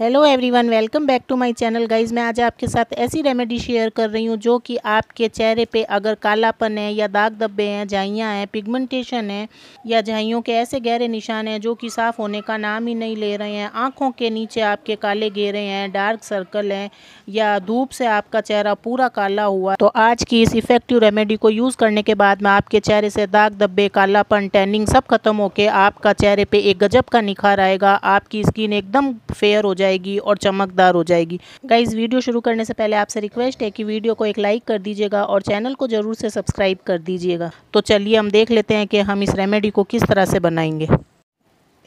hello everyone welcome back to my channel guys मैं आज आपके साथ ऐसी रेमेडी शेयर कर रही हूँ जो कि आपके चेहरे पे अगर कालापन है या दाग धब्बे हैं झाइयाँ हैं पिगमेंटेशन है या झाइयों के ऐसे गहरे निशान हैं जो कि साफ़ होने का नाम ही नहीं ले रहे हैं आँखों के नीचे आपके काले घेरे हैं डार्क सर्कल हैं या धूप से आपका चेहरा पूरा काला हुआ तो आज की इस इफ़ेक्टिव रेमेडी को यूज़ करने के बाद में आपके चेहरे से दाग धब्बे कालापन टैनिंग सब खत्म होकर आपका चेहरे पर एक गजब का निखार आएगा आपकी स्किन एकदम फेयर हो जाए जाएगी और चमकदार हो जाएगी गाइज वीडियो शुरू करने से पहले आपसे रिक्वेस्ट है कि वीडियो को एक लाइक कर दीजिएगा और चैनल को ज़रूर से सब्सक्राइब कर दीजिएगा तो चलिए हम देख लेते हैं कि हम इस रेमेडी को किस तरह से बनाएंगे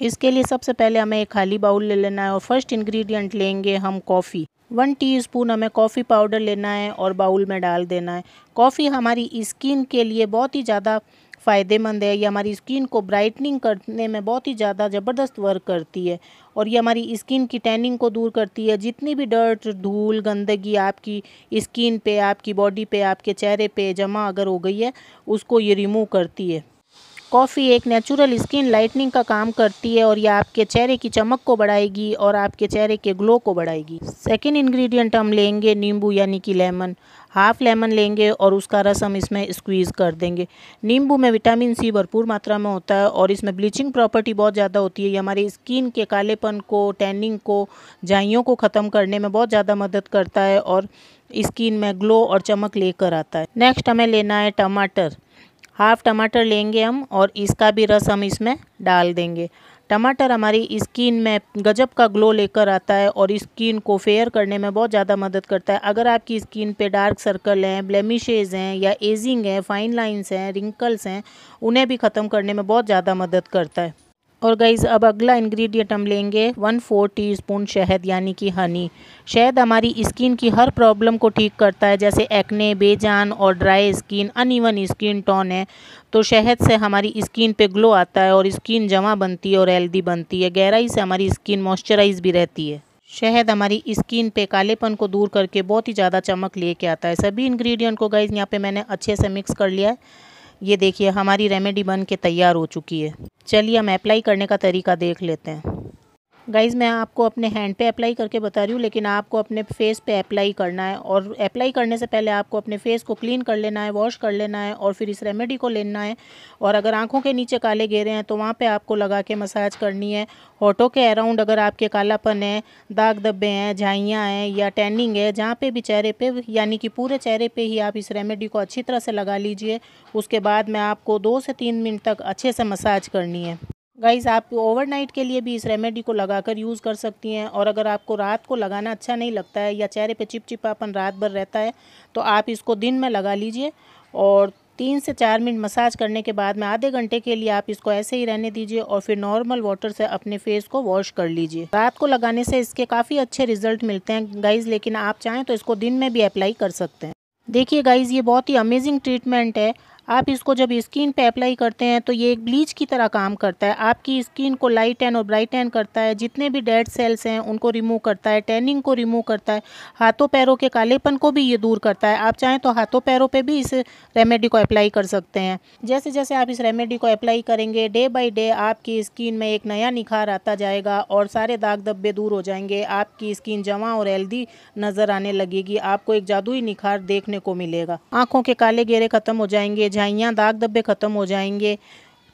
इसके लिए सबसे पहले हमें एक खाली बाउल ले लेना है और फर्स्ट इंग्रेडिएंट लेंगे हम कॉफ़ी वन टीस्पून हमें कॉफ़ी पाउडर लेना है और बाउल में डाल देना है कॉफ़ी हमारी स्किन के लिए बहुत ही ज़्यादा फ़ायदेमंद है ये हमारी स्किन को ब्राइटनिंग करने में बहुत ही ज़्यादा ज़बरदस्त वर्क करती है और ये हमारी स्किन की टैनिंग को दूर करती है जितनी भी डर्ट धूल गंदगी आपकी स्किन पे आपकी बॉडी पे आपके चेहरे पे जमा अगर हो गई है उसको ये रिमूव करती है कॉफ़ी एक नेचुरल स्किन लाइटनिंग का काम करती है और यह आपके चेहरे की चमक को बढ़ाएगी और आपके चेहरे के ग्लो को बढ़ाएगी सेकेंड इन्ग्रीडियंट हम लेंगे नींबू यानी कि लेमन हाफ लेमन लेंगे और उसका रस हम इसमें स्क्वीज़ कर देंगे नींबू में विटामिन सी भरपूर मात्रा में होता है और इसमें ब्लीचिंग प्रॉपर्टी बहुत ज़्यादा होती है ये हमारी स्किन के कालेपन को टैनिंग को जाइयों को ख़त्म करने में बहुत ज़्यादा मदद करता है और स्किन में ग्लो और चमक लेकर आता है नेक्स्ट हमें लेना है टमाटर हाफ टमाटर लेंगे हम और इसका भी रस हम इसमें डाल देंगे टमाटर हमारी स्किन में गजब का ग्लो लेकर आता है और स्किन को फेयर करने में बहुत ज़्यादा मदद करता है अगर आपकी स्किन पे डार्क सर्कल हैं ब्लेमिशेज हैं या एजिंग है फाइन लाइंस हैं रिंकल्स हैं उन्हें भी ख़त्म करने में बहुत ज़्यादा मदद करता है और गाइज़ अब अगला इंग्रेडिएंट हम लेंगे वन फोर टी स्पून शहद यानी कि हनी शहद हमारी स्किन की हर प्रॉब्लम को ठीक करता है जैसे एक्ने बेजान और dry skin uneven skin tone है तो शहद से हमारी स्किन पे ग्लो आता है और स्किन जमा बनती है और हेल्दी बनती है गहराई से हमारी स्किन मॉइस्चराइज भी रहती है शहद हमारी स्किन पे कालेपन को दूर करके बहुत ही ज़्यादा चमक लेके आता है सभी इंग्रेडिएंट को गाइज यहाँ पे मैंने अच्छे से मिक्स कर लिया है ये देखिए हमारी रेमेडी बन के तैयार हो चुकी है चलिए हम अप्लाई करने का तरीका देख लेते हैं गाइज़ मैं आपको अपने हैंड पे अप्लाई करके बता रही हूँ लेकिन आपको अपने फेस पे अप्लाई करना है और अप्लाई करने से पहले आपको अपने फेस को क्लीन कर लेना है वॉश कर लेना है और फिर इस रेमेडी को लेना है और अगर आँखों के नीचे काले घेरे हैं तो वहाँ पर आपको लगा के मसाज करनी है होठों के अराउंड अगर आपके कालापन है दाग धब्बे हैं झाइयाँ हैं या टैनिंग है जहाँ पर भी चेहरे पर यानी कि पूरे चेहरे पर ही आप इस रेमेडी को अच्छी तरह से लगा लीजिए उसके बाद मैं आपको दो से तीन मिनट तक अच्छे से मसाज करनी है गाइस आप ओवरनाइट के लिए भी इस रेमेडी को लगाकर यूज़ कर सकती हैं और अगर आपको रात को लगाना अच्छा नहीं लगता है या चेहरे पे चिपचिपापन रात भर रहता है तो आप इसको दिन में लगा लीजिए और तीन से चार मिनट मसाज करने के बाद में आधे घंटे के लिए आप इसको ऐसे ही रहने दीजिए और फिर नॉर्मल वाटर से अपने फेस को वॉश कर लीजिए रात को लगाने से इसके काफ़ी अच्छे रिजल्ट मिलते हैं गाइज लेकिन आप चाहें तो इसको दिन में भी अप्लाई कर सकते हैं देखिए गाइज़ ये बहुत ही अमेजिंग ट्रीटमेंट है आप इसको जब स्किन पे अप्लाई करते हैं तो ये एक ब्लीच की तरह काम करता है आपकी स्किन को लाइट एंड और ब्राइट एंड करता है जितने भी डेड सेल्स हैं उनको रिमूव करता है टैनिंग को रिमूव करता है हाथों पैरों के कालेपन को भी ये दूर करता है आप चाहें तो हाथों पैरों पर भी इस रेमेडी को अप्लाई कर सकते हैं जैसे जैसे आप इस रेमेडी को अप्लाई करेंगे डे बाई डे आपकी स्किन में एक नया निखार आता जाएगा और सारे दाग धब्बे दूर हो जाएंगे आपकी स्किन जमा और हेल्दी नज़र आने लगेगी आपको एक जादुई निखार देखने को मिलेगा आंखों के काले गेरे खत्म हो जाएंगे मुरझाइयाँ दाग धब्बे ख़त्म हो जाएंगे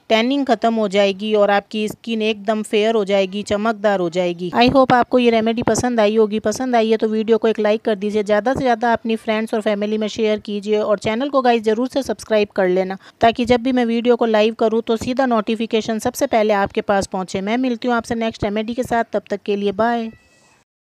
टैनिंग ख़त्म हो जाएगी और आपकी स्किन एकदम फेयर हो जाएगी चमकदार हो जाएगी आई होप आपको ये रेमेडी पसंद आई होगी पसंद आई है तो वीडियो को एक लाइक कर दीजिए ज़्यादा से ज़्यादा अपनी फ्रेंड्स और फैमिली में शेयर कीजिए और चैनल को गाइस ज़रूर से सब्सक्राइब कर लेना ताकि जब भी मैं वीडियो को लाइव करूँ तो सीधा नोटिफिकेशन सबसे पहले आपके पास पहुँचे मैं मिलती हूँ आपसे नेक्स्ट रेमेडी के साथ तब तक के लिए बाय